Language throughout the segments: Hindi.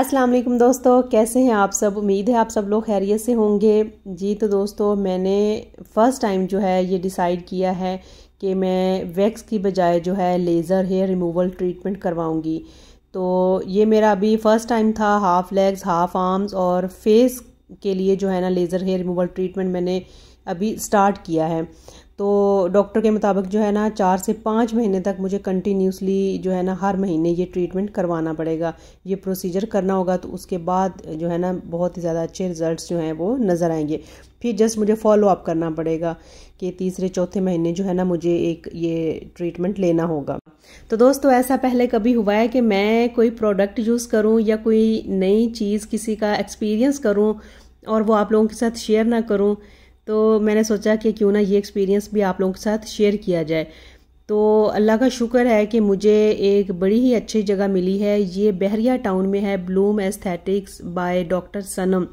अस्सलाम वालेकुम दोस्तों कैसे हैं आप सब उम्मीद है आप सब लोग खैरियत से होंगे जी तो दोस्तों मैंने फ़र्स्ट टाइम जो है ये डिसाइड किया है कि मैं वैक्स की बजाय जो है लेज़र हेयर रिमूवल ट्रीटमेंट करवाऊंगी तो ये मेरा अभी फ़र्स्ट टाइम था हाफ़ लेग्स हाफ़ आर्म्स और फेस के लिए जो है ना लेज़र हेयर रिमूवल ट्रीटमेंट मैंने अभी स्टार्ट किया है तो डॉक्टर के मुताबिक जो है ना चार से पाँच महीने तक मुझे कंटिन्यूसली जो है ना हर महीने ये ट्रीटमेंट करवाना पड़ेगा ये प्रोसीजर करना होगा तो उसके बाद जो है ना बहुत ही ज़्यादा अच्छे रिजल्ट्स जो हैं वो नज़र आएंगे फिर जस्ट मुझे फॉलो अप करना पड़ेगा कि तीसरे चौथे महीने जो है ना मुझे एक ये ट्रीटमेंट लेना होगा तो दोस्तों ऐसा पहले कभी हुआ है कि मैं कोई प्रोडक्ट यूज़ करूँ या कोई नई चीज़ किसी का एक्सपीरियंस करूँ और वो आप लोगों के साथ शेयर ना करूँ तो मैंने सोचा कि क्यों ना ये एक्सपीरियंस भी आप लोगों के साथ शेयर किया जाए तो अल्लाह का शुक्र है कि मुझे एक बड़ी ही अच्छी जगह मिली है ये बहरिया टाउन में है bloom aesthetics by doctor Sanam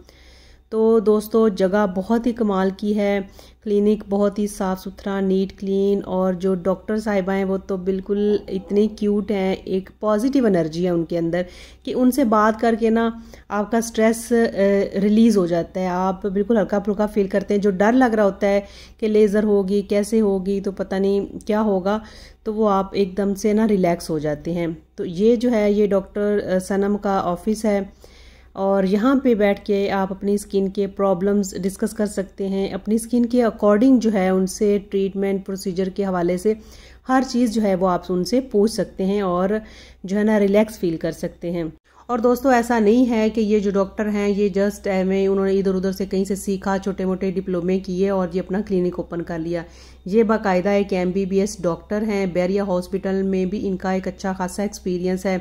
तो दोस्तों जगह बहुत ही कमाल की है क्लिनिक बहुत ही साफ़ सुथरा नीट क्लीन और जो डॉक्टर साहिबा हैं वो तो बिल्कुल इतने क्यूट हैं एक पॉजिटिव एनर्जी है उनके अंदर कि उनसे बात करके ना आपका स्ट्रेस रिलीज़ हो जाता है आप बिल्कुल हल्का फुल्का फील करते हैं जो डर लग रहा होता है कि लेज़र होगी कैसे होगी तो पता नहीं क्या होगा तो वो आप एकदम से ना रिलैक्स हो जाते हैं तो ये जो है ये डॉक्टर सनम का ऑफिस है और यहाँ पे बैठ के आप अपनी स्किन के प्रॉब्लम्स डिस्कस कर सकते हैं अपनी स्किन के अकॉर्डिंग जो है उनसे ट्रीटमेंट प्रोसीजर के हवाले से हर चीज़ जो है वो आप उनसे पूछ सकते हैं और जो है ना रिलैक्स फील कर सकते हैं और दोस्तों ऐसा नहीं है कि ये जो डॉक्टर हैं ये जस्ट एम उन्होंने इधर उधर से कहीं से सीखा छोटे मोटे डिप्लोमे किए और ये अपना क्लिनिक ओपन कर लिया ये बाकायदा एक एम डॉक्टर हैं बैरिया हॉस्पिटल में भी इनका एक अच्छा खासा एक्सपीरियंस है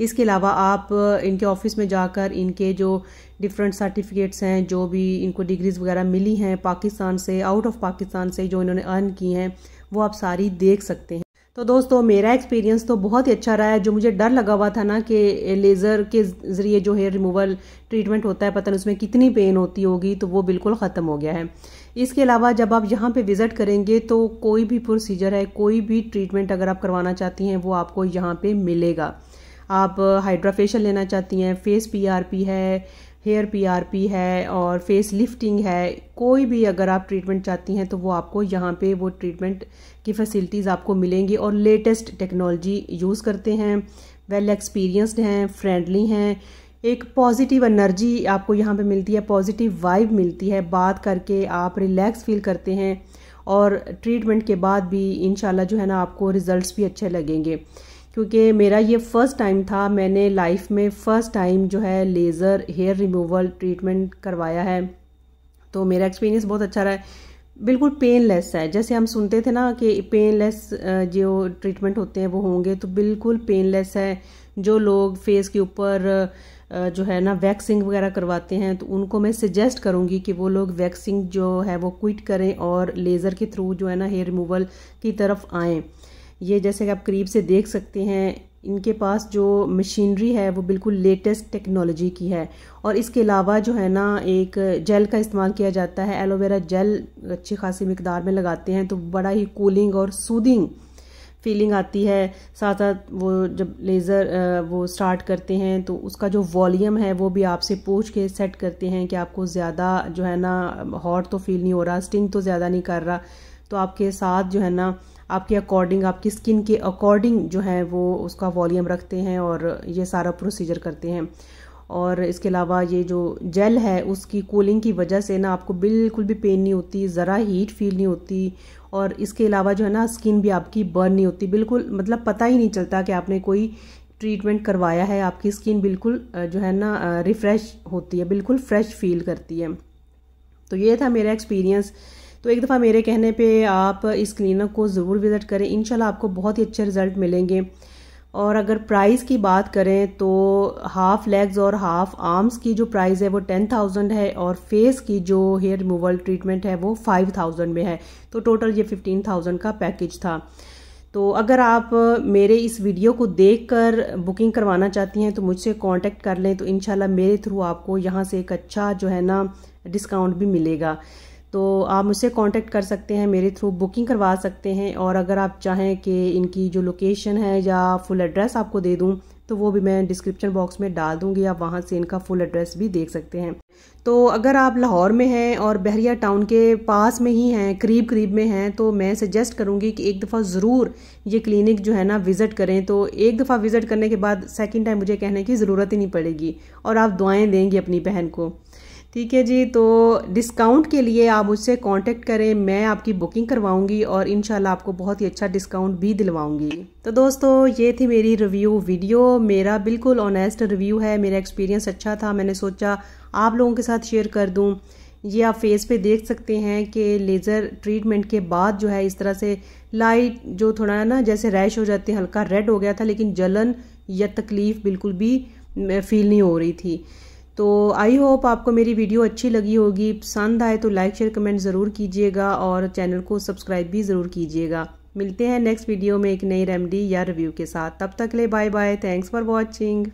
इसके अलावा आप इनके ऑफिस में जाकर इनके जो डिफरेंट सर्टिफिकेट्स हैं जो भी इनको डिग्रीज़ वगैरह मिली हैं पाकिस्तान से आउट ऑफ पाकिस्तान से जो इन्होंने अर्न की हैं वो आप सारी देख सकते हैं तो दोस्तों मेरा एक्सपीरियंस तो बहुत ही अच्छा रहा है जो मुझे डर लगा हुआ था ना कि लेज़र के ज़रिए जो हेयर रिमूवल ट्रीटमेंट होता है पता नहीं उसमें कितनी पेन होती होगी तो वो बिल्कुल ख़त्म हो गया है इसके अलावा जब आप यहाँ पे विज़िट करेंगे तो कोई भी प्रोसीजर है कोई भी ट्रीटमेंट अगर आप करवाना चाहती हैं वो आपको यहाँ पर मिलेगा आप हाइड्राफेशियल लेना चाहती हैं फेस पीआरपी है हेयर पीआरपी है और फेस लिफ्टिंग है कोई भी अगर आप ट्रीटमेंट चाहती हैं तो वो आपको यहाँ पे वो ट्रीटमेंट की फैसिलिटीज़ आपको मिलेंगी और लेटेस्ट टेक्नोलॉजी यूज़ करते हैं वेल एक्सपीरियंसड हैं फ्रेंडली हैं एक पॉजिटिव एनर्जी आपको यहाँ पे मिलती है पॉजिटिव वाइब मिलती है बात करके आप रिलैक्स फील करते हैं और ट्रीटमेंट के बाद भी इन जो है ना आपको रिज़ल्ट भी अच्छे लगेंगे क्योंकि मेरा ये फ़र्स्ट टाइम था मैंने लाइफ में फ़र्स्ट टाइम जो है लेज़र हेयर रिमूवल ट्रीटमेंट करवाया है तो मेरा एक्सपीरियंस बहुत अच्छा रहा है बिल्कुल पेनलेस है जैसे हम सुनते थे ना कि पेनलेस जो ट्रीटमेंट होते हैं वो होंगे तो बिल्कुल पेनलेस है जो लोग फेस के ऊपर जो है ना वैक्सिंग वगैरह करवाते हैं तो उनको मैं सजेस्ट करूंगी कि वो लोग वैक्सिंग जो है वो क्विट करें और लेज़र के थ्रू जो है ना हेयर रिमूवल की तरफ आएँ ये जैसे कि आप करीब से देख सकते हैं इनके पास जो मशीनरी है वो बिल्कुल लेटेस्ट टेक्नोलॉजी की है और इसके अलावा जो है ना एक जेल का इस्तेमाल किया जाता है एलोवेरा जेल अच्छी खासी मकदार में लगाते हैं तो बड़ा ही कूलिंग और सूदिंग फीलिंग आती है साथ साथ वो जब लेज़र वो स्टार्ट करते हैं तो उसका जो वॉल्यूम है वो भी आपसे पूछ के सेट करते हैं कि आपको ज़्यादा जो है ना हॉट तो फील नहीं हो रहा स्टिंग तो ज़्यादा नहीं कर रहा तो आपके साथ जो है ना आपके अकॉर्डिंग आपकी स्किन के अकॉर्डिंग जो है वो उसका वॉल्यूम रखते हैं और ये सारा प्रोसीजर करते हैं और इसके अलावा ये जो जेल है उसकी कूलिंग की वजह से ना आपको बिल्कुल भी पेन नहीं होती ज़रा हीट फील नहीं होती और इसके अलावा जो है ना स्किन भी आपकी बर्न नहीं होती बिल्कुल मतलब पता ही नहीं चलता कि आपने कोई ट्रीटमेंट करवाया है आपकी स्किन बिल्कुल जो है ना रिफ़्रेश होती है बिल्कुल फ्रेश फील करती है तो ये था मेरा एक्सपीरियंस तो एक दफ़ा मेरे कहने पे आप इस क्लिनिक को ज़रूर विज़िट करें इन आपको बहुत ही अच्छे रिज़ल्ट मिलेंगे और अगर प्राइस की बात करें तो हाफ़ लेग्स और हाफ़ आर्म्स की जो प्राइस है वो टेन थाउजेंड है और फेस की जो हेयर रिमूवल ट्रीटमेंट है वो फाइव थाउजेंड में है तो टोटल ये फिफ्टीन थाउजेंड का पैकेज था तो अगर आप मेरे इस वीडियो को देखकर बुकिंग करवाना चाहती हैं तो मुझसे कांटेक्ट कर लें तो इनशाला मेरे थ्रू आपको यहाँ से एक अच्छा जो है ना डिस्काउंट भी मिलेगा तो आप मुझसे कांटेक्ट कर सकते हैं मेरे थ्रू बुकिंग करवा सकते हैं और अगर आप चाहें कि इनकी जो लोकेशन है या फुल एड्रेस आपको दे दूं तो वो भी मैं डिस्क्रिप्शन बॉक्स में डाल दूंगी आप वहाँ से इनका फुल एड्रेस भी देख सकते हैं तो अगर आप लाहौर में हैं और बहरिया टाउन के पास में ही हैं करीब करीब में हैं तो मैं सजेस्ट करूँगी कि एक दफ़ा ज़रूर ये क्लिनिक जो है ना विज़िट करें तो एक दफ़ा विज़िट करने के बाद सेकेंड टाइम मुझे कहने की ज़रूरत ही नहीं पड़ेगी और आप दुआएँ देंगी अपनी बहन को ठीक है जी तो डिस्काउंट के लिए आप मुझसे कांटेक्ट करें मैं आपकी बुकिंग करवाऊंगी और इन आपको बहुत ही अच्छा डिस्काउंट भी दिलवाऊंगी तो दोस्तों ये थी मेरी रिव्यू वीडियो मेरा बिल्कुल ऑनेस्ट रिव्यू है मेरा एक्सपीरियंस अच्छा था मैंने सोचा आप लोगों के साथ शेयर कर दूँ ये आप फेस पे देख सकते हैं कि लेज़र ट्रीटमेंट के बाद जो है इस तरह से लाइट जो थोड़ा ना जैसे रैश हो जाते हैं हल्का रेड हो गया था लेकिन जलन या तकलीफ़ बिल्कुल भी फील नहीं हो रही थी तो आई होप आपको मेरी वीडियो अच्छी लगी होगी पसंद आए तो लाइक शेयर कमेंट ज़रूर कीजिएगा और चैनल को सब्सक्राइब भी ज़रूर कीजिएगा मिलते हैं नेक्स्ट वीडियो में एक नई रेमेडी या रिव्यू के साथ तब तक ले bye bye thanks for watching